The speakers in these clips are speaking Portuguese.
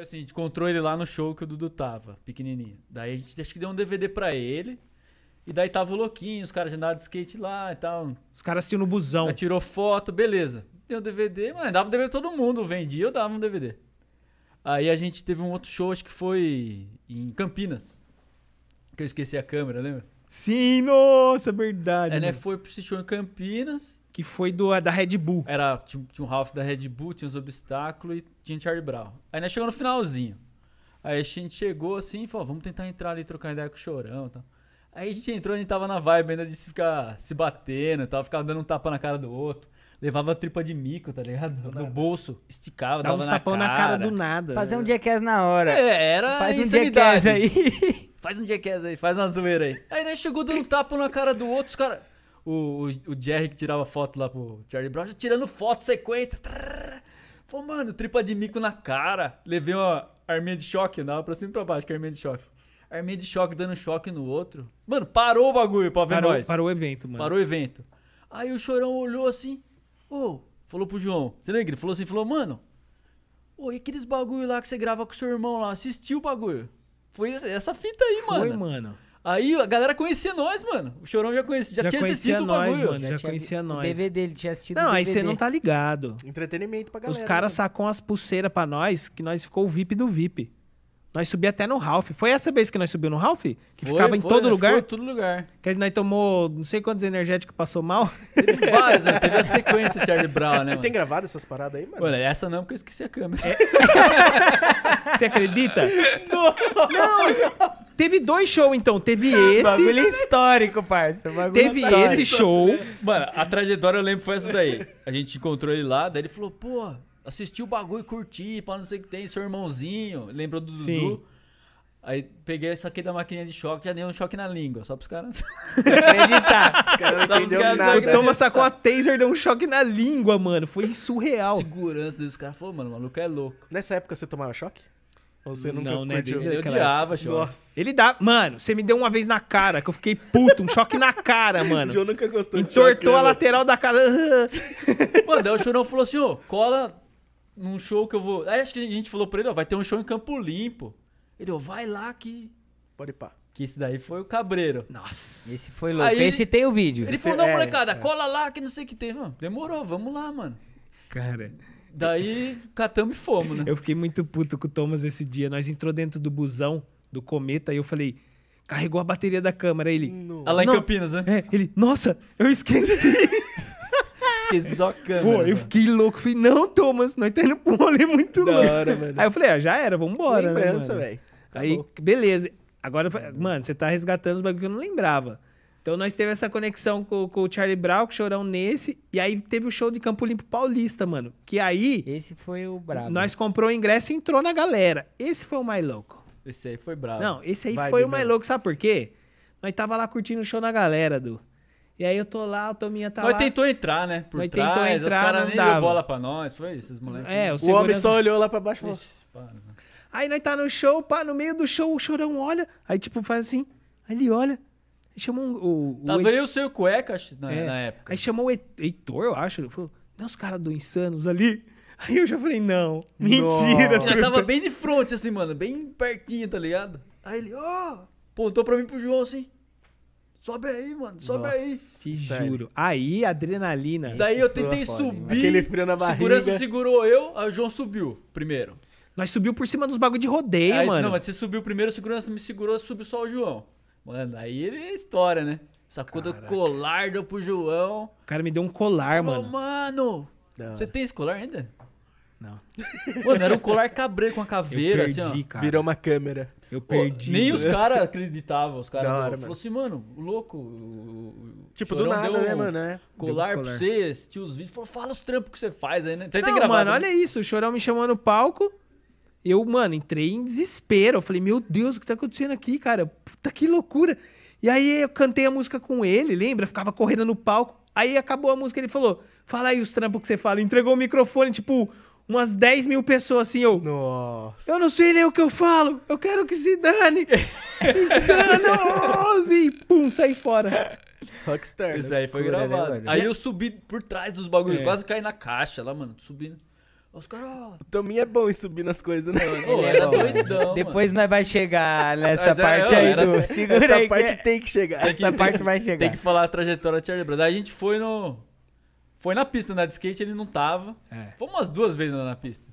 foi assim, a gente encontrou ele lá no show que o Dudu tava, pequenininho. Daí a gente acho que deu um DVD pra ele. E daí tava o Louquinho, os caras andavam de skate lá e tal. Os caras assim no busão. Aí tirou foto, beleza. Deu um DVD, mano, dava um DVD todo mundo, vendia, eu dava um DVD. Aí a gente teve um outro show, acho que foi em Campinas. Que eu esqueci a câmera, lembra? Sim, nossa, verdade. Ela mano. foi pro esse em Campinas. Que foi do, da Red Bull. Era, tinha, tinha um Ralph da Red Bull, tinha uns obstáculos e tinha Charlie Brown. Aí nós chegamos no finalzinho. Aí a gente chegou assim e falou, vamos tentar entrar ali, trocar ideia com o Chorão e tal. Aí a gente entrou, a gente tava na vibe ainda de se ficar se batendo e tal, ficar dando um tapa na cara do outro levava tripa de mico, tá ligado? no bolso, esticava, dava, dava um na tapão cara. na cara do nada. Fazer um né? jackass na hora. É, era faz insanidade. Um aí. faz um jackass aí, faz uma zoeira aí. Aí né, chegou dando um tapa na cara do outro, os caras... O, o, o, Jerry que tirava foto lá pro Charlie Brown, já tirando foto sequência. Falei, mano, tripa de mico na cara. Levei uma arminha de choque, não, pra cima e pra baixo, que é arminha de choque. Arminha de choque dando choque no outro. Mano, parou o bagulho pra ver parou, nós. Parou o evento, mano. Parou o evento. Aí o Chorão olhou assim, Ô, falou pro João. Você lembra? Ele falou assim, falou, mano, ô, e aqueles bagulho lá que você grava com o seu irmão lá? Assistiu o bagulho? Foi essa fita aí, mano. Foi, mano. Aí a galera conhecia nós, mano. O Chorão já, conhecia, já, já tinha conhecia assistido nós, o bagulho. Mano, já, já conhecia nós. O DVD, ele tinha assistido Não, aí você não tá ligado. Entretenimento pra galera. Os caras né? sacam as pulseiras pra nós, que nós ficou o VIP do VIP. Nós subi até no Ralph. Foi essa vez que nós subiu no Ralph? Que foi, ficava em todo né? lugar? Ficou em todo lugar. Que gente tomou não sei quantos energéticos passou mal. Teve várias, né? Teve a sequência de Charlie Brown, né? Mano? Tem gravado essas paradas aí, mano? Olha, essa não, porque eu esqueci a câmera. É. Você acredita? Não! não. Teve dois shows, então. Teve esse. Bagulho histórico, parça. Bagulho Teve histórico. esse show. Mano, a trajetória eu lembro foi essa daí. A gente encontrou ele lá, daí ele falou, pô, assisti o bagulho, curti, pra não sei o que tem, seu irmãozinho, lembrou do Sim. Dudu? Aí peguei essa aqui da maquininha de choque, já dei um choque na língua, só pros caras. Acreditar. Os caras não entenderam nada. Toma sacou a taser, deu um choque na língua, mano. Foi surreal. Segurança desse cara falou, mano, o maluco é louco. Nessa época você tomava choque? Ou você nunca não, né? eu odiava choque. Nossa. Ele dá. Mano, você me deu uma vez na cara, que eu fiquei puto, um choque na cara, mano. O João nunca gostou Entortou de choque, né, a lateral da cara. mano, daí o chorão falou assim: ô, cola num show que eu vou. Aí acho que a gente falou pra ele, ó, vai ter um show em Campo Limpo. Ele, ó, vai lá que. Pode pá. Que esse daí foi o Cabreiro. Nossa. Esse foi louco. Aí esse ele, tem o vídeo. Ele falou, não, é, molecada, é. cola lá que não sei o que tem. Mano, demorou, vamos lá, mano. Cara. Daí catamos e fomos, né? Eu fiquei muito puto com o Thomas esse dia. Nós entrou dentro do busão do Cometa e eu falei, carregou a bateria da câmera. Ele. Ah, lá em Campinas, né? É, ele, nossa, eu esqueci. fiquei só câmera. Pô, eu né? fiquei louco. Falei, não, Thomas, nós tá indo pro rolê muito da louco. Hora, mano. Aí eu falei, ah, já era, vambora. Né, lembrança, né, velho. Aí, beleza. Agora, mano, você tá resgatando os bagulho que eu não lembrava. Então nós teve essa conexão com, com, o Charlie Brown, com o Chorão nesse. E aí teve o show de Campo Limpo Paulista, mano. Que aí. Esse foi o brabo. Nós comprou o ingresso e entrou na galera. Esse foi o mais louco. Esse aí foi brabo. Não, esse aí Vai foi o mais louco, sabe por quê? Nós tava lá curtindo o show na galera, do. E aí eu tô lá, o Tominha tá nós lá. tentou entrar, né? Por nós trás, entrar, os caras nem dava. deu bola pra nós. Foi esses moleques. É, o, segurança... o homem só olhou lá pra baixo e falou... Né? Aí nós tá no show, pá, no meio do show, o Chorão olha. Aí, tipo, faz assim. Aí ele olha. Aí chamou um, o... Tava o seu cueca na, é, na época. Aí chamou o Heitor, eu acho. Ele falou, não, é os caras do Insanos ali. Aí eu já falei, não, mentira. Nossa. Eu tava bem de frente, assim, mano. Bem pertinho, tá ligado? Aí ele, ó... Oh! Apontou pra mim pro João, assim... Sobe aí, mano, sobe Nossa, aí. Te juro. Aí, adrenalina. Daí eu tentei é foda, subir. Aquele frio na barriga. Segurança segurou eu, aí o João subiu primeiro. Nós subiu por cima dos bagulho de rodeio, aí, mano. Não, mas você subiu primeiro, segurança me segurou, subiu só o João. Mano, aí ele é história, né? Sacou do colar, deu pro João. O cara me deu um colar, Falou, mano. Mano, você tem esse colar ainda? Não. Mano, era um colar cabreiro com a caveira, eu perdi, assim, ó. Cara. Virou uma câmera. Eu perdi. Pô, nem né? os caras acreditavam. Os caras falaram assim, mano, louco. O, tipo, do nada, né, mano? É. Colar, um colar pra você, assistiu os vídeos. Falou, fala os trampos que você faz aí, né? Você então não, tem gravado, mano, né? olha isso. O Chorão me chamou no palco. Eu, mano, entrei em desespero. Eu falei, meu Deus, o que tá acontecendo aqui, cara? Puta, que loucura. E aí eu cantei a música com ele, lembra? Eu ficava correndo no palco. Aí acabou a música, ele falou: Fala aí os trampos que você fala. Entregou o microfone, tipo, umas 10 mil pessoas assim, eu. Nossa. Eu não sei nem o que eu falo. Eu quero que se dane. Insanos! e pum, saí fora. Rockstar. Isso né? aí foi né, gravado. Né, aí eu subi por trás dos bagulhos, é. quase caí na caixa lá, mano. Subindo. Os caras. também é bom subir nas coisas, né? Ô, é era doidão. Depois nós vai chegar nessa é, parte aí era... do. Segura essa aí, parte que... tem que chegar. Essa parte vai chegar. Tem que falar a trajetória da Charlie Brown. Daí a gente foi no. Foi na pista andar de skate, ele não tava. É. Foi umas duas vezes andar na pista.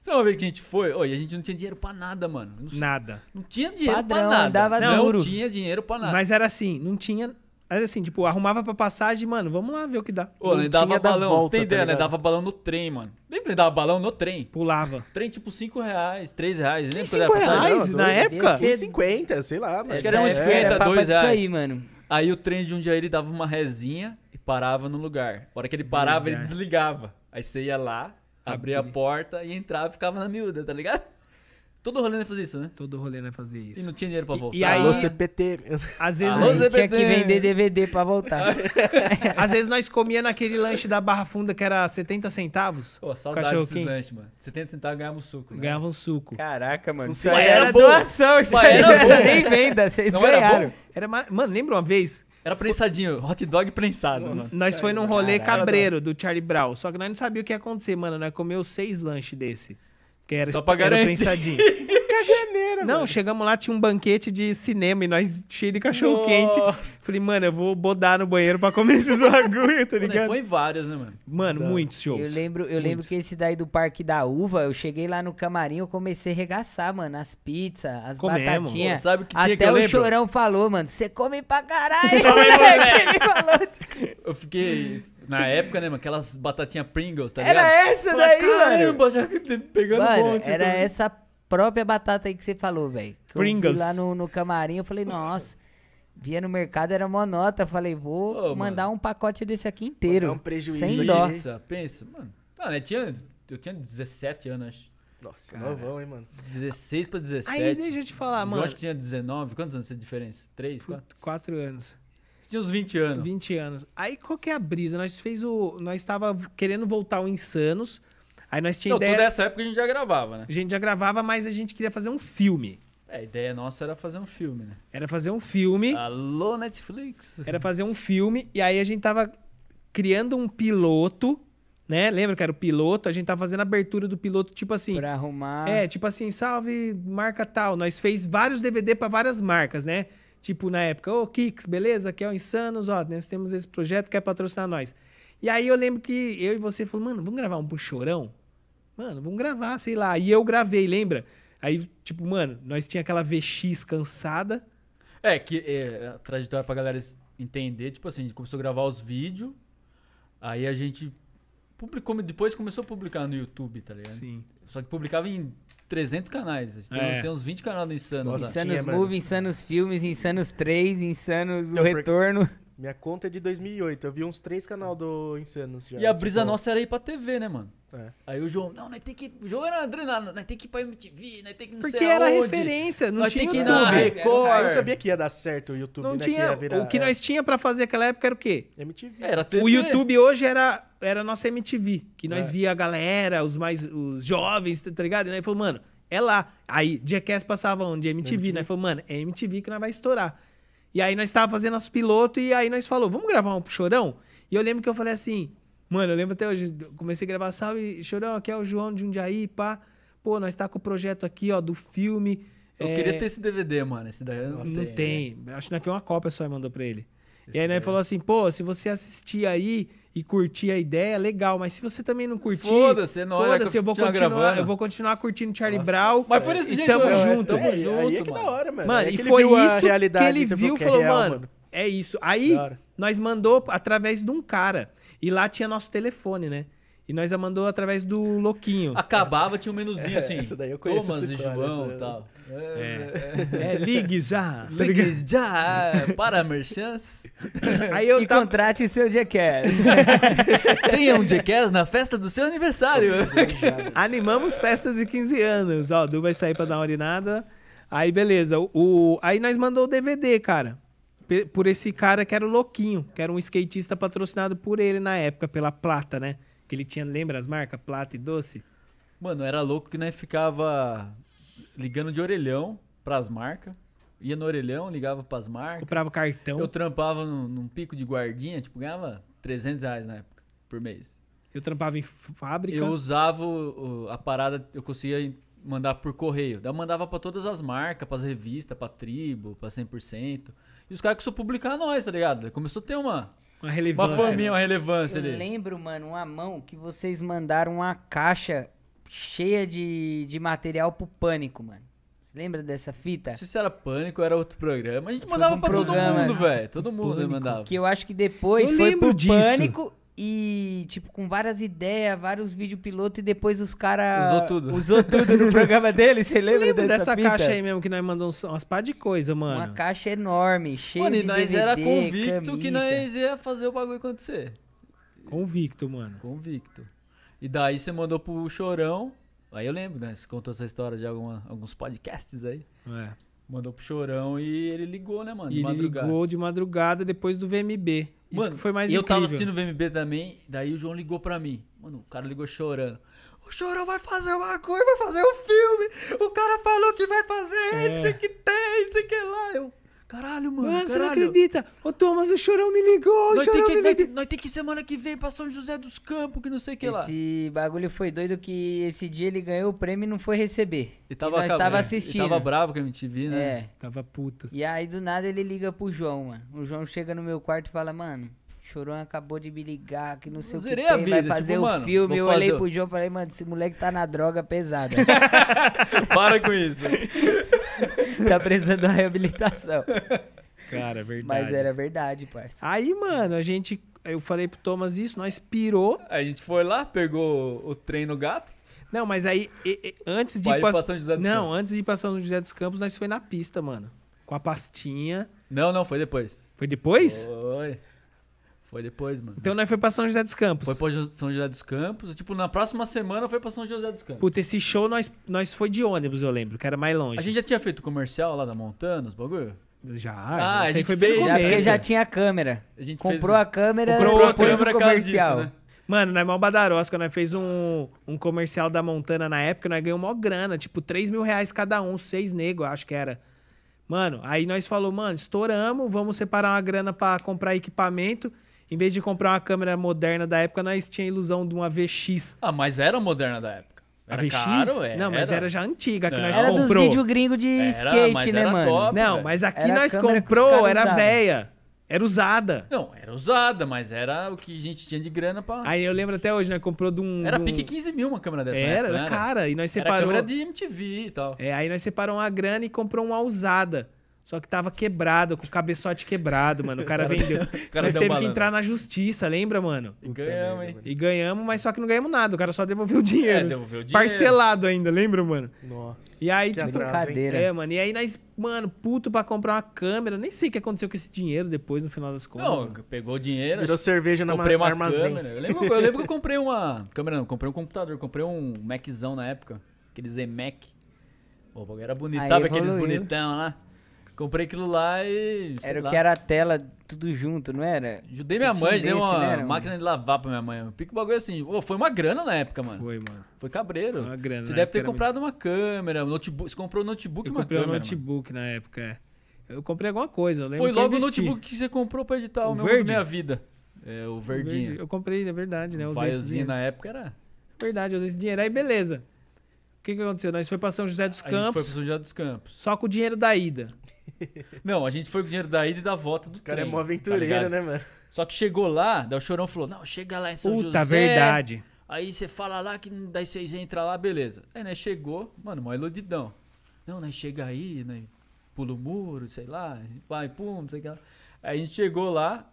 Sabe uma vez que a gente foi? Oh, e a gente não tinha dinheiro pra nada, mano. Não, nada. Não tinha dinheiro Padrão, pra nada. Andava não duro. tinha dinheiro pra nada. Mas era assim, não tinha. Era assim, tipo, arrumava pra passagem, mano, vamos lá ver o que dá. Ô, não dava balão, volta, você tem ideia, tá né? Dava balão no trem, mano. Lembra dava balão no trem? Pulava. Trem, tipo, 5 reais, 3 reais. Que 5 reais? Não, na época? 1,50, sei lá. Mas... Acho que era uns 50, 2 é, reais. Isso aí, mano. Aí o trem de um dia ele dava uma resinha parava no lugar. A hora que ele parava, ele desligava. Aí você ia lá, abria Abri. a porta e entrava e ficava na miúda, tá ligado? Todo rolê fazia isso, né? Todo rolê fazia isso. E não tinha dinheiro pra voltar. E, e aí, Alô, CPT. Às vezes Alô, CPT. tinha que vender DVD pra voltar. Às vezes nós comia naquele lanche da Barra Funda que era 70 centavos. Pô, saudade desses quente. lanche, mano. 70 centavos ganhava um suco, né? Ganhava um suco. Caraca, mano. Isso aí era, era doação. Isso aí era bom. Nem venda, vocês não ganharam. Era, era, mano, lembra uma vez era prensadinho, hot dog prensado. Nossa, nós foi num né? rolê caralho. cabreiro do Charlie Brown. Só que nós não sabia o que ia acontecer, mano. Nós comeu seis lanches desse. Que era, Só pra era garantir. prensadinho. Caganeira, Não, mano. chegamos lá, tinha um banquete de cinema e nós cheio de cachorro quente. Falei, mano, eu vou bodar no banheiro pra comer esses bagulho, tá né, ligado? foi várias, né, mano? Mano, tá. muitos shows. Eu lembro, eu muitos. lembro que esse daí do Parque da Uva, eu cheguei lá no camarim, eu comecei a regaçar, mano, as pizzas, as batatinhas. sabe que Até que o lembro? Chorão falou, mano, você come pra caralho, Ele falou. Tipo, eu fiquei... Na época, né, mano? Aquelas batatinhas Pringles, tá ligado? Era essa daí, Caramba, mano. já tá pegando mano, um monte. Era então. essa própria batata aí que você falou, velho. Pringles. lá no, no camarim, eu falei, nossa. Via no mercado, era monota. Falei, vou Ô, mandar mano. um pacote desse aqui inteiro. um prejuízo. Sem aí, dó. pensa, mano. Ah, Não, né, eu, tinha, eu tinha 17 anos, acho. Nossa, Cara, novão, hein, mano? 16 pra 17. Aí deixa eu te falar, eu mano. Eu acho que tinha 19. Quantos anos de diferença? 3, 4? 4 anos. Você tinha uns 20 anos. 20 anos. Aí qual que é a brisa? Nós fez o. Nós estava querendo voltar o Insanos. Aí nós tínhamos ideia. Toda essa época a gente já gravava, né? A gente já gravava, mas a gente queria fazer um filme. É, a ideia nossa era fazer um filme, né? Era fazer um filme. Alô, Netflix! Era fazer um filme, e aí a gente tava criando um piloto, né? Lembra que era o piloto? A gente tava fazendo a abertura do piloto, tipo assim. Pra arrumar. É, tipo assim, salve, marca tal. Nós fez vários DVD para várias marcas, né? Tipo, na época, ô oh, Kicks, beleza? Aqui é o Insanos, ó, nós temos esse projeto, quer patrocinar nós. E aí eu lembro que eu e você falou, mano, vamos gravar um puxorão? Mano, vamos gravar, sei lá. E eu gravei, lembra? Aí, tipo, mano, nós tinha aquela VX cansada. É, que é, a trajetória pra galera entender, tipo assim, a gente começou a gravar os vídeos, aí a gente publicou, depois começou a publicar no YouTube, tá ligado? Sim. Só que publicava em 300 canais. Tem, é. uns, tem uns 20 canais no Insanos Nossa, lá. Insanos Movie, Insanos Filmes, Insanos 3, Insanos então, O Retorno. Porque... Minha conta é de 2008. Eu vi uns três canal do Insanos já. E a tipo, brisa tipo... nossa era ir pra TV, né, mano? É. Aí o João, não, nós tem que. O João era adrenalina, nós tem que ir pra MTV, nós tem que não Porque sei era aonde. referência, não nós tinha tem que YouTube. ir na Record. eu não sabia que ia dar certo o YouTube, não né, Tinha, que virar... O que nós tinha pra fazer naquela época era o quê? MTV. Era TV. O YouTube hoje era, era a nossa MTV, que nós é. via a galera, os mais os jovens, tá ligado? E nós falou, mano, é lá. Aí Jackass passava onde? MTV, MTV. né? mano, é MTV que nós vai estourar. E aí nós estávamos fazendo nosso piloto e aí nós falou, vamos gravar um pro Chorão? E eu lembro que eu falei assim, mano, eu lembro até hoje, comecei a gravar, salve, Chorão, aqui é o João de Jundiaí, pá. Pô, nós está com o projeto aqui, ó, do filme. Eu é... queria ter esse DVD, mano, esse daí eu não, não tem. Acho que foi uma cópia só e mandou pra ele. Esse e aí nós falou assim, pô, se você assistir aí e curtir a ideia, é legal. Mas se você também não curtir, foda-se, não foda eu, eu vou continuar, eu vou continuar curtindo Charlie Nossa, Brown. Mas foi desse jeito, tamo não, né? junto, é, tamo é, junto. Aí é que mano. da hora, mano. Mano, é e foi isso que ele viu e falou, é real, mano, mano, é isso. Aí nós mandou através de um cara e lá tinha nosso telefone, né? E nós a mandou através do Louquinho. Acabava, tinha um menuzinho é, assim. Essa daí eu conheço Thomas e João e tal. É. É. é. ligue já. Tá ligue já para merchants. Aí eu e tá... contrate seu jackass. Tenha um jackass na festa do seu aniversário. Animamos festas de 15 anos. Ó, Du vai sair pra dar uma urinada. Aí beleza. O, aí nós mandou o DVD, cara por esse cara que era o Louquinho, que era um skatista patrocinado por ele na época, pela Plata, né? Que ele tinha, lembra as marcas? Plata e doce? Mano, era louco que nós né, ficava ligando de orelhão pras marcas. Ia no orelhão, ligava pras marcas. Comprava cartão. Eu trampava num, num pico de guardinha, tipo, ganhava 300 reais na época, por mês. Eu trampava em fábrica. Eu usava o, a parada, eu conseguia mandar por correio. Eu mandava para todas as marcas, pras revistas, pra tribo, pra 100%. E os caras começaram a publicar nós, tá ligado? Começou a ter uma. Uma relevância. Uma faminha, uma relevância ali. Eu lembro, mano, uma mão que vocês mandaram uma caixa cheia de, de material pro Pânico, mano. Você lembra dessa fita? Não sei se era Pânico ou era outro programa. A gente mandava um pra todo mundo, velho. Todo mundo pânico, mandava. Que eu acho que depois eu foi pro disso. Pânico e, tipo, com várias ideias, vários vídeos piloto e depois os caras. Usou tudo. Usou tudo no programa dele, você lembra dessa, dessa caixa aí mesmo que nós mandamos umas pá de coisa, mano. Uma caixa enorme, cheia de. Mano, e nós DVD, era convicto camisa. que nós ia fazer o bagulho acontecer. Convicto, mano. Convicto. E daí você mandou pro Chorão. Aí eu lembro, né? Você contou essa história de alguma, alguns podcasts aí. É. Mandou pro Chorão e ele ligou, né, mano? E ele madrugada. ligou de madrugada depois do VMB. Isso mano, que foi mais e eu incrível. tava assistindo o VMB também, daí o João ligou pra mim. Mano, o cara ligou chorando. O Chorão vai fazer uma coisa, vai fazer um filme. O cara falou que vai fazer, é. não sei que tem, não sei que é lá. Eu, Caralho, mano. Mano, você não acredita? Ô, Thomas, o Chorão me ligou. Nós tem, que, nós, tem, que semana que vem pra São José dos Campos, que não sei o que lá. Esse bagulho foi doido que esse dia ele ganhou o prêmio e não foi receber. E tava, e nós tava assistindo. E tava bravo que a gente viu, né? É. Tava puto. E aí, do nada, ele liga pro João, mano. O João chega no meu quarto e fala, mano, Chorão acabou de me ligar, que não sei Zerei o que tem, vida, vai fazer tipo, o mano, filme. Eu olhei pro João e falei, mano, esse moleque tá na droga pesada. Para com isso. tá precisando da reabilitação. Cara, é verdade. Mas era verdade, parça. Aí, mano, a gente... Eu falei pro Thomas isso, nós pirou. A gente foi lá, pegou o trem no gato. Não, mas aí, e, e, antes de... ir pra São José dos Não, Campos. antes de ir pra São José dos Campos, nós foi na pista, mano. Com a pastinha. Não, não, foi depois. Foi depois? Foi. Foi depois, mano. Então nós né, foi pra São José dos Campos. Foi pra São José dos Campos. Tipo, na próxima semana foi pra São José dos Campos. Puta, esse show nós, nós foi de ônibus, eu lembro, que era mais longe. A gente já tinha feito comercial lá da Montana, os bagulho? Já, ah, a gente foi bem já, porque já tinha câmera. A gente comprou fez... a câmera, comprou a câmera comercial. Né? Mano, nós é mal badarosca, nós fez um, um comercial da Montana na época, nós ganhamos mó grana, tipo 3 mil reais cada um, seis nego, acho que era. Mano, aí nós falou, mano, estouramos, vamos separar uma grana para comprar equipamento. Em vez de comprar uma câmera moderna da época, nós tinha a ilusão de uma VX. Ah, mas era moderna da época. Era a VX? Caro, é, não, mas era, era já antiga que nós era comprou. Era dos vídeos gringo de skate, né, mano? Top, não, mas aqui nós comprou, era usava. véia. Era usada. Não, era usada, mas era o que a gente tinha de grana pra. Aí eu lembro até hoje, né? Comprou de um. Era de um... pique 15 mil uma câmera dessa. Era, época, era, cara. E nós separou. Era câmera de MTV e tal. É, aí nós separamos a grana e comprou uma usada. Só que tava quebrado, com o cabeçote quebrado, mano. O cara, cara vendeu. cara Nós teve que entrar na justiça, lembra, mano? E ganhamos, hein? E ganhamos, mas só que não ganhamos nada. O cara só devolveu o dinheiro. É, devolveu o dinheiro. Parcelado ainda, lembra, mano? Nossa. E aí, que tipo. Atraso, é, mano. E aí nós, mano, puto pra comprar uma câmera. Nem sei o que aconteceu com esse dinheiro depois, no final das contas. Não, mano. pegou o dinheiro. Virou cerveja na comprei uma armazém. Câmera. Eu lembro, eu lembro que eu comprei uma. Câmera não, comprei um computador. Comprei um Maczão na época. Aqueles Mac. Pô, o bagulho era bonito. Aí Sabe evoluiu. aqueles bonitão lá? Comprei aquilo lá e. Era o que era a tela, tudo junto, não era? Ajudei minha mãe, dei uma né? era, máquina mano? de lavar pra minha mãe. Pica o bagulho é assim. Oh, foi uma grana na época, mano. Foi, mano. Foi cabreiro. Foi uma grana. Você né? deve ter comprado muito... uma câmera, um notebook. Você comprou um notebook eu e uma comprei Eu comprei um notebook mano. na época, é. Eu comprei alguma coisa, eu lembro. Foi logo o notebook que você comprou pra editar o, o meu verde? Minha Vida. É, o verdinho. O verde. Eu comprei, é verdade, né? O vaiozinho na época era. É verdade, eu usei esse dinheiro. Aí, beleza. O que, que aconteceu? Nós foi pra São José dos Campos. A gente foi pra São José dos Campos. Só com o dinheiro da ida. Não, a gente foi com o dinheiro da ida e da volta do Esse cara é mó tá aventureiro, tá né, mano? Só que chegou lá, daí o Chorão falou, não, chega lá em São Puta, José. Puta, verdade. Aí você fala lá que daí vocês entram lá, beleza. Aí, né, chegou, mano, mó iludidão. Não, né, chega aí, né, pula o muro, sei lá, vai, pum, não sei o que lá. Aí a gente chegou lá,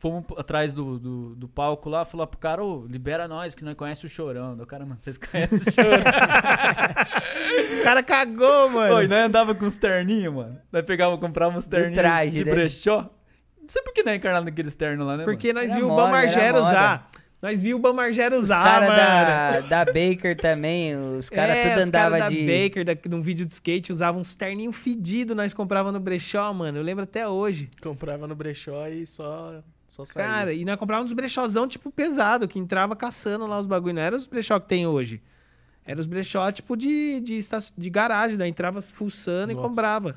fomos atrás do, do, do, palco lá, falou pro cara, ô, libera nós, que nós conhece o Chorão. O cara, mano, vocês conhecem o Chorão? o cara cagou, mano. oi e nós andava com uns terninhos, mano. Nós pegava, comprava uns terninhos de, traje, de né? brechó. Não sei por que não é encarnado naquele terno lá, né, Porque mano? nós vimos o Balmargero usar. Nós vimos o Balmargero usar, os cara mano. Da, da Baker também, os caras é, tudo andava cara da de... Baker, da, num vídeo de skate, usavam uns terninhos fedidos, nós comprava no brechó, mano. Eu lembro até hoje. Comprava no brechó e só só Cara, e nós comprávamos uns brechózão, tipo, pesado, que entrava caçando lá os bagulho. Não era os brechó que tem hoje. Era os brechó, tipo, de, de, de garagem, né? Entrava fuçando Nossa. e comprava.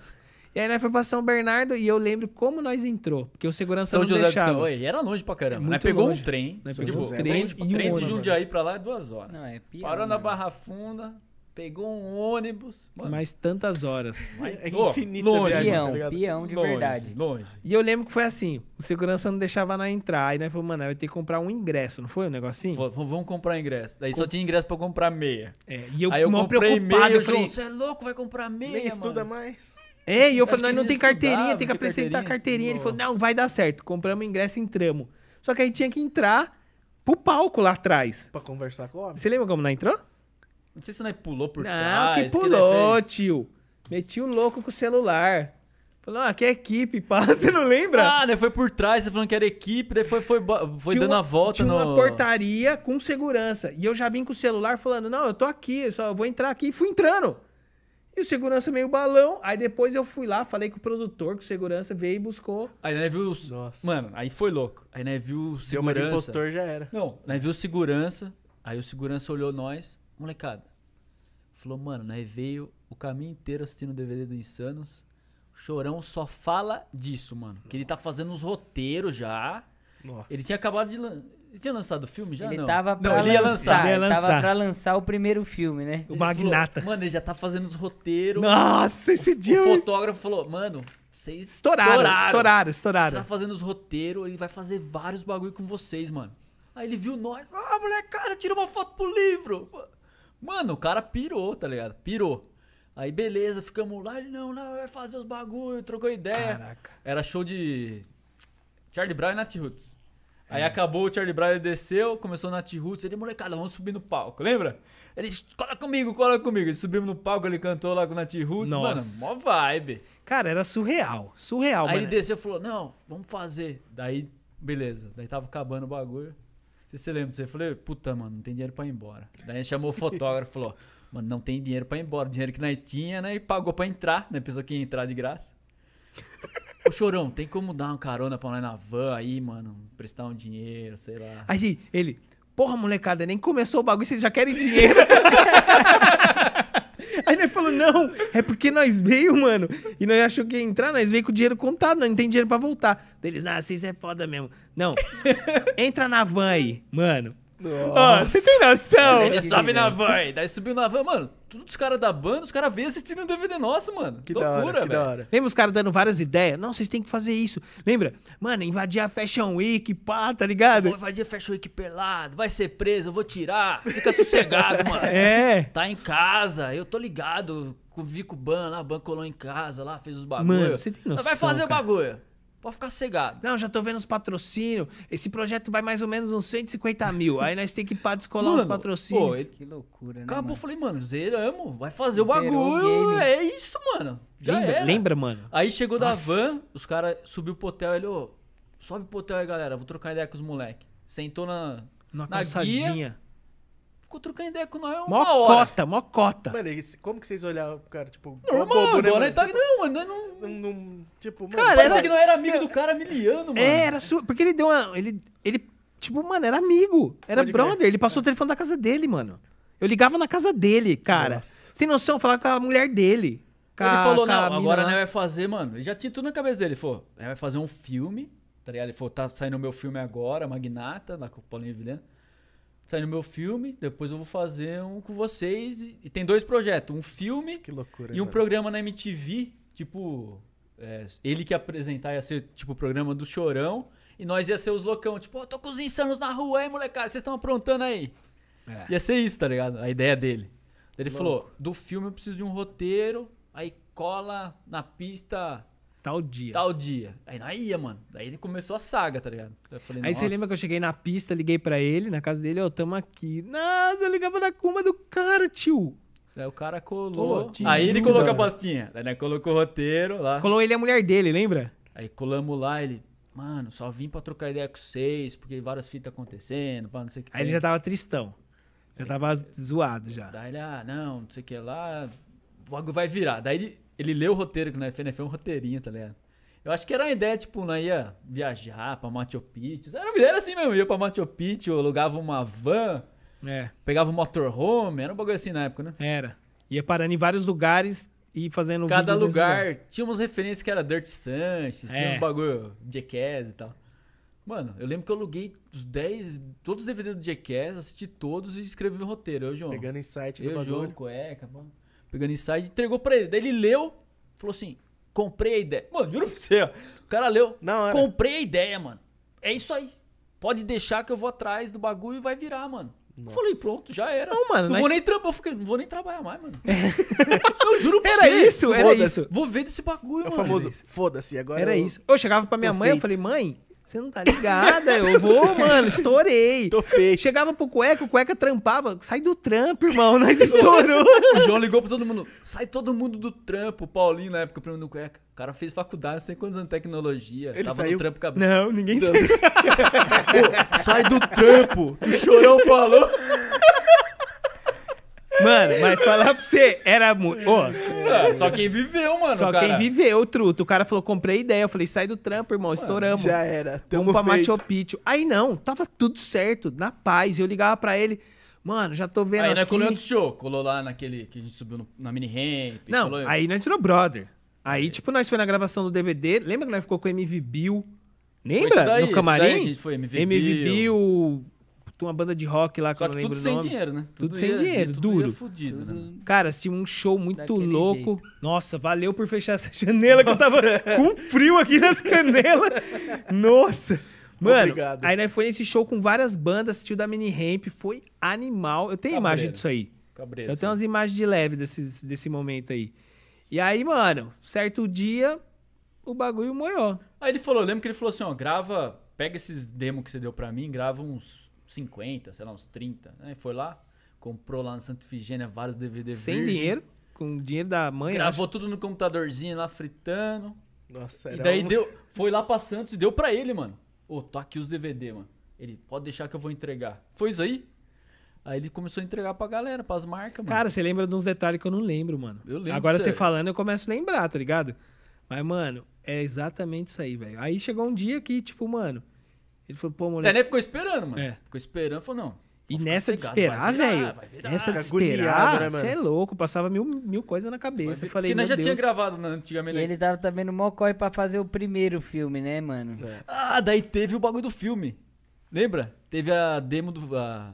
E aí nós foi pra São Bernardo e eu lembro como nós entrou, porque o segurança São não José deixava. Oi, era longe pra caramba. É nós né? pegou longe. um trem, nós tipo, pegou tipo, um trem, trem, e um trem de Jundiaí pra lá é duas horas. Não, é pior, Parou na né? Barra Funda, Pegou um ônibus. Mano. Mais tantas horas. É infinito. Longe. Viagem, tá peão, tá peão de longe, verdade. Longe. E eu lembro que foi assim: o segurança não deixava nós entrar. Aí nós falamos, mano, vai ter que comprar um ingresso, não foi o um negocinho? V vamos comprar ingresso. Daí Com... só tinha ingresso pra comprar meia. É, e eu, Aí eu comprei preocupado, meia, eu falei, você é louco, vai comprar meia. Nem estuda mano. mais. É, e eu, falei, nós não tem carteirinha, tem que apresentar a carteirinha. Ele falou, não, vai dar certo. Compramos ingresso e entramos. Só que aí tinha que entrar pro palco lá atrás. Pra conversar com o homem. Você lembra como nós entrou? Não sei se não é pulou por não, trás. Não, que pulou, que tio. Meti o louco com o celular. Falou, ah, que é equipe, pá, você não lembra? Ah, né, foi por trás, você falando que era equipe, daí foi, foi, foi dando uma, a volta tinha no... uma portaria com segurança, e eu já vim com o celular falando, não, eu tô aqui, eu só vou entrar aqui, e fui entrando. E o segurança meio balão, aí depois eu fui lá, falei com o produtor, com o segurança veio e buscou. Aí, né, viu... Nossa. Mano, aí foi louco. Aí, né, viu o segurança... O uma impostor, já era. Não, né, viu o segurança, aí o segurança olhou nós, Molecada. Falou, mano, nós veio o caminho inteiro assistindo o DVD do Insanos. Chorão só fala disso, mano. Que ele tá fazendo uns roteiros já. Nossa. Ele tinha acabado de. Lan... Ele tinha lançado o filme já? Ele não, tava pra não, ele ia lançar. lançar. Ele ia lançar. Ele tava pra lançar o primeiro filme, né? O ele Magnata. Falou, mano, ele já tá fazendo os roteiros. Nossa, esse o, dia. O fotógrafo falou, mano, vocês. Estouraram, estouraram, estouraram. Você tá fazendo os roteiros, ele vai fazer vários bagulho com vocês, mano. Aí ele viu nós. Ah, molecada, tira uma foto pro livro. Mano, o cara pirou, tá ligado? Pirou. Aí beleza, ficamos lá, ele não, não, vai fazer os bagulho, trocou ideia. Caraca. Era show de Charlie Brown e Nat Roots. É. Aí acabou, o Charlie Brown desceu, começou o Nat Roots, ele, molecada, vamos subir no palco, lembra? Ele, cola comigo, cola comigo. Ele subimos no palco, ele cantou lá com o Nat Roots, Nossa. mano, mó vibe. Cara, era surreal, surreal, Aí ele desceu e falou, não, vamos fazer. Daí, beleza, daí tava acabando o bagulho se você lembra, você falou, puta, mano, não tem dinheiro pra ir embora. Daí a gente chamou o fotógrafo e falou, mano, não tem dinheiro pra ir embora. O dinheiro que nós tinha, né? E pagou pra entrar, né? Pensou que ia entrar de graça. Ô, Chorão, tem como dar uma carona pra nós na van aí, mano? Prestar um dinheiro, sei lá. Aí, ele, porra, molecada, nem começou o bagulho, vocês já querem dinheiro. Aí nós falou, não, é porque nós veio, mano. E nós achou que ia entrar, nós veio com o dinheiro contado, nós não tem dinheiro pra voltar. deles eles, não, vocês é foda mesmo. Não, entra na van aí, mano. Ó, você tem noção? Ele sobe na van, daí subiu na van, mano. Todos os caras da banda, os caras vêm assistindo um DVD nosso, mano. Que Loucura, velho. hora, que da hora. Lembra os caras dando várias ideias? Não, vocês têm que fazer isso. Lembra? Mano, invadir a Fashion Week, pá, tá ligado? Vou invadir a Fashion Week pelado, vai ser preso, eu vou tirar. Fica sossegado, mano. É. Tá em casa, eu tô ligado. com o Ban lá, o Ban colou em casa lá, fez os bagulhos. Mano, você tem noção, Vai fazer cara. o bagulho. Pode ficar cegado. Não, já tô vendo os patrocínios. Esse projeto vai mais ou menos uns 150 mil. Aí nós tem que descolar mano, os patrocínios. Pô, ele... Que loucura, né? Acabou, mano? falei, mano, zeramos. Vai fazer Zerou o bagulho. O é isso, mano. Já lembra, era. lembra, mano? Aí chegou Nossa. da van, os caras subiu pro hotel. Ele, ô, sobe pro hotel aí, galera. Vou trocar ideia com os moleques. Sentou na, na, na guia ficou trocando ideia com nós é uma cota, hora. Mocota, mocota. Mano, como que vocês olharam pro cara? Tipo, normal, bobo, né, mano? Tá... Não, mano, não... não, não tipo, mano, cara, parece que não era amigo do cara miliano, mano. É, era su... Porque ele deu uma... Ele, ele, tipo, mano, era amigo. Era Pode brother. Crer. Ele passou é. o telefone da casa dele, mano. Eu ligava na casa dele, cara. Nossa. Tem noção? Falar com a mulher dele. Ele falou, não, agora né, vai fazer, mano. Ele já tinha tudo na cabeça dele. Ele falou, vai fazer um filme, tá Ele falou, tá saindo o meu filme agora, Magnata, lá com o Paulinho Vilhena saindo tá meu filme, depois eu vou fazer um com vocês. E tem dois projetos, um filme loucura, e um programa na MTV, tipo, é, ele que apresentar ia ser tipo o programa do Chorão, e nós ia ser os loucão, tipo, oh, tô com os insanos na rua, hein, molecada, vocês estão aprontando aí. É. Ia ser isso, tá ligado? A ideia dele. Ele Louco. falou, do filme eu preciso de um roteiro, aí cola na pista Tal dia. Tal dia. Aí não ia, mano. Daí ele começou a saga, tá ligado? Falei, aí você lembra que eu cheguei na pista, liguei para ele, na casa dele, ó, oh, tamo aqui. Nossa, eu ligava na cuma do cara, tio. Aí o cara colou. Pô, aí ele colocou a pastinha. Daí né, colocou o roteiro lá. Colou ele e a mulher dele, lembra? Aí colamos lá, ele. Mano, só vim pra trocar ideia com vocês, porque várias fitas acontecendo, pra não sei o que. Aí tem. ele já tava tristão. Já aí, tava é zoado já. Daí ele, ah, não, não sei o que lá. Logo vai virar. Daí ele ele leu o roteiro, que na FNF é um roteirinho, tá ligado? Eu acho que era uma ideia, tipo, não né, ia viajar pra Machu Picchu. Era, era assim mesmo, ia pra Machu Picchu, alugava uma van, é. pegava um motorhome, era um bagulho assim na época, né? Era. Ia parando em vários lugares e fazendo Cada lugar tinha umas referências que era Dirt Sanchez, é. tinha uns bagulho Jackass e tal. Mano, eu lembro que eu aluguei os 10, todos os DVDs do Jackass, assisti todos e escrevi o roteiro, eu, João. Pegando em site do eu, bagulho. João, cueca, mano pegando insight, entregou pra ele. Daí ele leu, falou assim: comprei a ideia. Mano, juro pra você, ó. O cara leu, não, comprei a ideia, mano. É isso aí. Pode deixar que eu vou atrás do bagulho e vai virar, mano. Nossa. Falei, pronto, já era. Não, mano. Não, vou, nem eu fiquei, não vou nem trabalhar mais, mano. É. eu juro pra era você. Era isso, era isso. Vou ver desse bagulho, é mano. famoso, foda-se, agora. Era eu... isso. Eu chegava pra minha Tô mãe, feito. eu falei, mãe, você não tá ligada, eu vou, mano, estourei. Tô feio. Chegava pro cueca, o cueca trampava. Sai do trampo, irmão, nós estourou. o João ligou pra todo mundo. Sai todo mundo do trampo, Paulinho, na época, o primo do cueca. O cara fez faculdade, não sei quantos anos de tecnologia. Ele tava saiu? no trampo cabelo. Não, ninguém saiu. sai do trampo. O chorão falou. Mano, mas falar pra você, era muito. é, só quem viveu, mano. Só cara. quem viveu, truto. O cara falou: comprei ideia. Eu falei: sai do trampo, irmão, mano, estouramos. Já era. Tamo Vamos pra Machu Picchu. Aí não, tava tudo certo, na paz. Eu ligava pra ele. Mano, já tô vendo. Aí nós né, colou outro show, colou lá naquele que a gente subiu no, na mini ramp. Não, colou... aí nós virou brother. Aí, é. tipo, nós foi na gravação do DVD. Lembra que nós ficou com o MV Bill? Lembra? Daí, no camarim? Daí, foi MV, MV Bill. Bill uma banda de rock lá que Só eu não lembro tudo o nome. sem dinheiro, né? Tudo, tudo sem dinheiro, tudo duro. Né? tudo fudido, tudo... né? Cara, tinha um show muito Daquele louco. Jeito. Nossa, valeu por fechar essa janela Nossa. que eu tava com frio aqui nas canelas. Nossa. Mano, Obrigado. aí nós né, foi nesse show com várias bandas, assistiu da Mini Ramp, foi animal. Eu tenho Cabreiro. imagem disso aí. Cabreiro, eu tenho umas imagens de leve desse, desse momento aí. E aí, mano, certo dia, o bagulho moiou. Aí ele falou, eu lembro que ele falou assim, ó, grava, pega esses demos que você deu para mim, grava uns 50, sei lá, uns 30. Né? Foi lá, comprou lá na Santa Figênia vários DVD Sem virgem, dinheiro, com dinheiro da mãe. Gravou acho. tudo no computadorzinho lá, fritando. Nossa, era E daí um... deu, foi lá pra Santos e deu pra ele, mano. Ô, oh, tô aqui os DVD, mano. Ele, pode deixar que eu vou entregar. Foi isso aí? Aí ele começou a entregar pra galera, pras marcas, mano. Cara, você lembra de uns detalhes que eu não lembro, mano. Eu lembro. Agora você falando, eu começo a lembrar, tá ligado? Mas, mano, é exatamente isso aí, velho. Aí chegou um dia que, tipo, mano, ele falou, pô, moleque. Até nem ficou esperando, mano. É. Ficou esperando, falou, não. E nessa de esperar, velho. Nessa de esperar, você né, é louco. Passava mil, mil coisas na cabeça. Eu falei, Porque nós já Deus. tinha gravado né, antigamente. E ele tava também no Mocoy pra fazer o primeiro filme, né, mano? É. Ah, daí teve o bagulho do filme. Lembra? Teve a demo do. A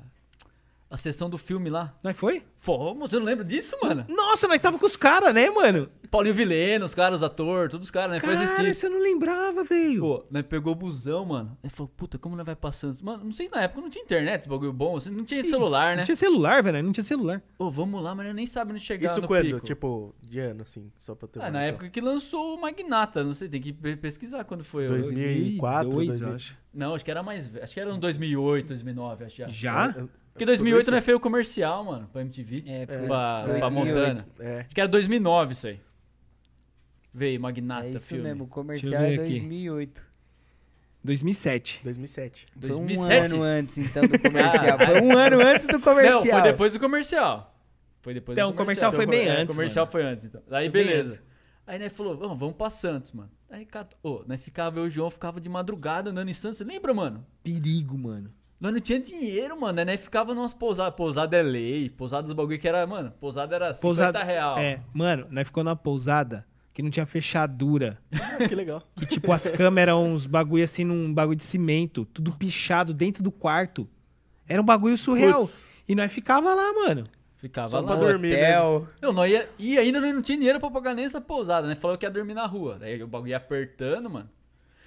a sessão do filme lá. Nós é foi? Fomos, eu não lembro disso, mano. Nossa, nós tava com os caras, né, mano? Paulinho Vilhena os caras, os atores, todos os caras, né? Cara, foi assistir. você não lembrava, velho. Pô, nós né, pegou o busão, mano. Aí falou, puta, como nós vai passando? Mano, não sei, na época não tinha internet, esse bagulho bom, assim, não tinha Sim, celular, né? Não tinha celular, velho, não tinha celular. Ô, vamos lá, mas eu nem sabe onde chegar Isso no quando? Pico. Tipo, de ano, assim, só pra ter ah, na época que lançou o Magnata, não sei, tem que pesquisar quando foi. 2004, 2002, 2000, acho. Não, acho que era mais, acho que era um 2008, 2009, acho já. Já? Eu, porque 2008 isso... não é feio comercial, mano, pra MTV. É, é pra, é, pra, pra Montana. É. Acho que era 2009 isso aí. Veio, Magnata, filme. É isso filme. mesmo, comercial é 2008. Aqui. 2007. 2007. Foi 2007. um ano antes, então, do comercial. foi um ano antes do comercial. Não, foi depois do comercial. Foi depois então, do comercial. Então, o comercial foi bem é, antes. O comercial mano. foi antes, então. Aí, foi beleza. Aí, né, falou, vamos vamos pra Santos, mano. Aí, oh, né, ficava eu e o João, ficava de madrugada andando em Santos. Você lembra, mano? Perigo, mano. Nós não tinha dinheiro, mano. Né? Ficava numas pousadas. Pousada é lei, pousada dos bagulho que era, mano, pousada era 50 pousada, real. É, mano, nós ficou numa pousada que não tinha fechadura. que legal. Que tipo, as câmeras, uns bagulho assim, num bagulho de cimento, tudo pichado dentro do quarto. Era um bagulho surreal. Puts. E nós ficava lá, mano. Ficava Só lá. pra dormir hotel. Mesmo. Não, nós ia, e ainda não tinha dinheiro pra pagar nem essa pousada, né? Falou que ia dormir na rua. Daí o bagulho ia apertando, mano.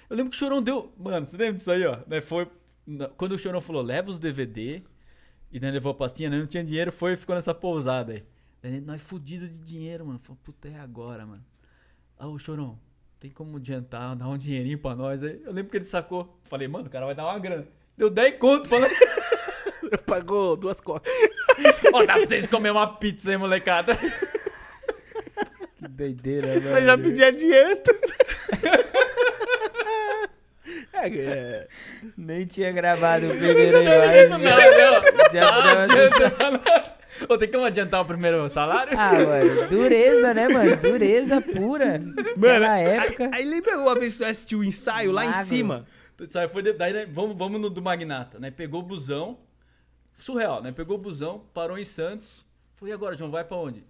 Eu lembro que o Chorão deu... Mano, você lembra disso aí, ó? Foi quando o Chorão falou, leva os DVD, e daí né, levou a pastinha, né, não tinha dinheiro, foi e ficou nessa pousada aí. Daí nós fudido de dinheiro, mano. Falei, puta, é agora, mano. Ah, o Chorão, tem como adiantar, dar um dinheirinho pra nós aí? Eu lembro que ele sacou. Falei, mano, o cara vai dar uma grana. Deu 10 conto falou. Pagou duas cocas. Ó, oh, dá pra vocês comer uma pizza, hein, molecada? Que doideira, velho. Eu já pedi adianto. É. nem tinha gravado o primeiro aí. Não, não. Já ah, não, tem como adiantar o primeiro salário? Ah, mano, dureza, né, mano? Dureza pura. Mano, na época. Aí, aí lembra uma vez que tu assistiu o ensaio lá em cima? Ensaio foi daí, né, vamos, vamos no do Magnata, né? Pegou o busão. Surreal, né? Pegou o busão, parou em Santos. Foi e agora, João, vai pra onde?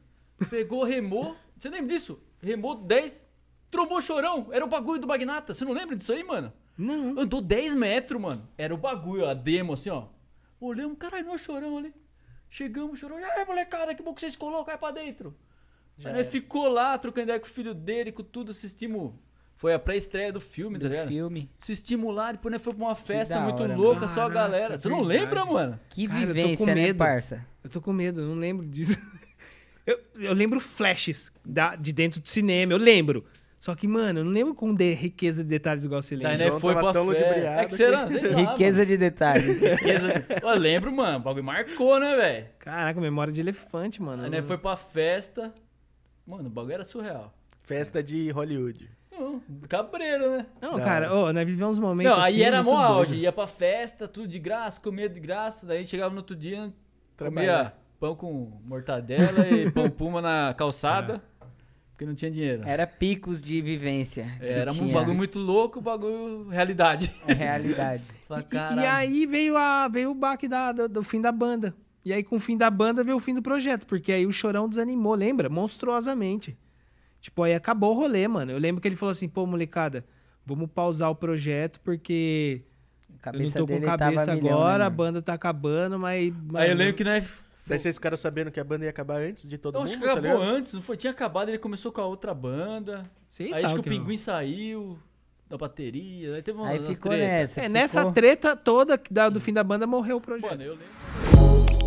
Pegou, remou. Você lembra disso? Remou 10, trombou chorão. Era o bagulho do Magnata. Você não lembra disso aí, mano? Não. Andou 10 metros, mano. Era o bagulho, a demo, assim, ó. Olhamos, caralho, nós chorão ali. Chegamos, chorou. Ai, molecada, que bom que vocês colocam, cai pra dentro. Já aí, ficou lá, trocando ideia com o filho dele, com tudo, assistimos. Foi a pré-estreia do filme, do tá ligado? filme. Se estimular, depois né, foi pra uma festa muito louca, mano. só a galera. Você não lembra, mano? Que Cara, vivência, né, medo. parça? Eu tô com medo, eu não lembro disso. Eu, eu lembro flashes da, de dentro do cinema, eu lembro. Só que, mano, eu não lembro com de riqueza de detalhes igual você né, lembra. Tá, né? Foi pra tão ludibriado. É que você lá, Riqueza mano. de detalhes. riqueza Eu lembro, mano. O bagulho marcou, né, velho? Caraca, memória de elefante, mano. Aí, né? Foi pra festa. Mano, o bagulho era surreal. Festa de Hollywood. Não, cabreiro, né? Não, não. cara, oh, nós vivemos uns momentos. Não, assim, aí era mó auge. Ia pra festa, tudo de graça, comia de graça. Daí chegava no outro dia, Trabalhar. comia pão com mortadela e pão puma na calçada. É. Porque não tinha dinheiro. Era picos de vivência. É, era um bagulho muito louco, bagulho realidade. É realidade. e, e, aí veio, a, veio o baque da, do, do fim da banda. E aí, com o fim da banda, veio o fim do projeto, porque aí o Chorão desanimou, lembra? Monstruosamente. Tipo, aí acabou o rolê, mano. Eu lembro que ele falou assim, pô, molecada, vamos pausar o projeto, porque eu não tô com cabeça agora, milhão, né, a banda tá acabando, mas... Aí eu lembro que nós Daí vocês ficaram sabendo que a banda ia acabar antes de todo não, mundo, acho que acabou tá antes, não foi? Tinha acabado, ele começou com a outra banda. Sei aí acho que, tá, que o Pinguim não. saiu da bateria, aí teve uma Aí ficou treta. nessa. É, ficou... nessa treta toda da, do fim da banda morreu o projeto. Mano, eu lembro.